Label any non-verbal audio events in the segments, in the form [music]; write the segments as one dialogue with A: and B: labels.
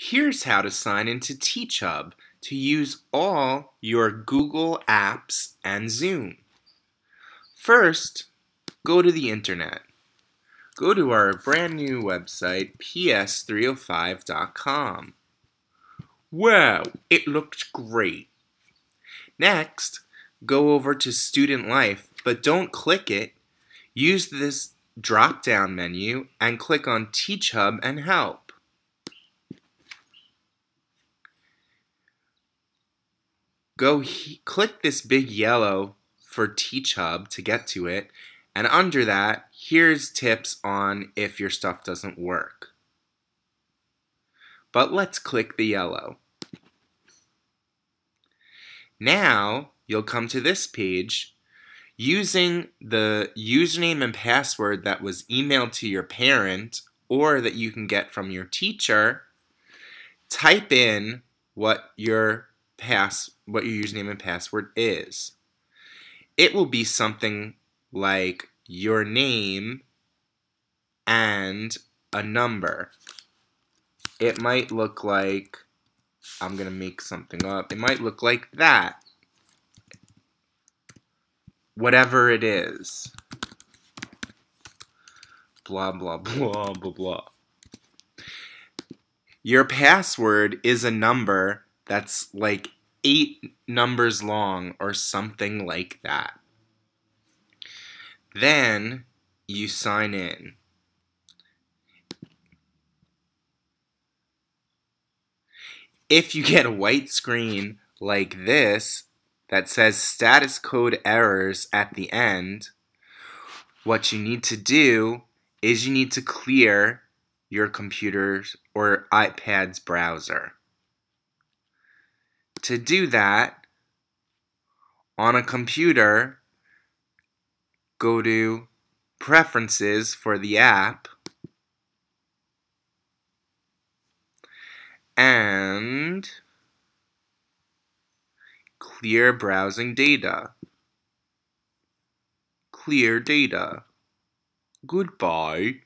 A: Here's how to sign into TeachHub to use all your Google Apps and Zoom. First, go to the internet. Go to our brand new website, ps305.com. Wow, it looked great. Next, go over to Student Life, but don't click it. Use this drop-down menu and click on TeachHub and Help. go he- click this big yellow for Teach Hub to get to it. And under that, here's tips on if your stuff doesn't work. But let's click the yellow. Now, you'll come to this page. Using the username and password that was emailed to your parent or that you can get from your teacher, type in what your pass what your username and password is. It will be something like your name and a number. It might look like, I'm going to make something up, it might look like that. Whatever it is. Blah, blah, [laughs] blah, blah, blah. Your password is a number that's like eight numbers long or something like that. Then you sign in. If you get a white screen like this that says status code errors at the end, what you need to do is you need to clear your computer's or iPad's browser to do that on a computer, go to Preferences for the app, and Clear Browsing Data. Clear Data. Goodbye.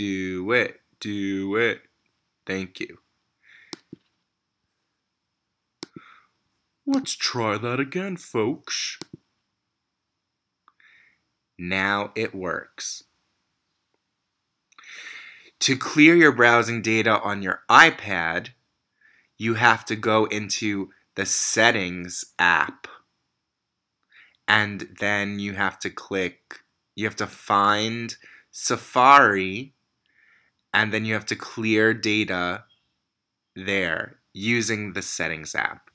A: Do it. Do it. Thank you. Let's try that again, folks. Now it works. To clear your browsing data on your iPad, you have to go into the Settings app. And then you have to click, you have to find Safari and then you have to clear data there using the settings app.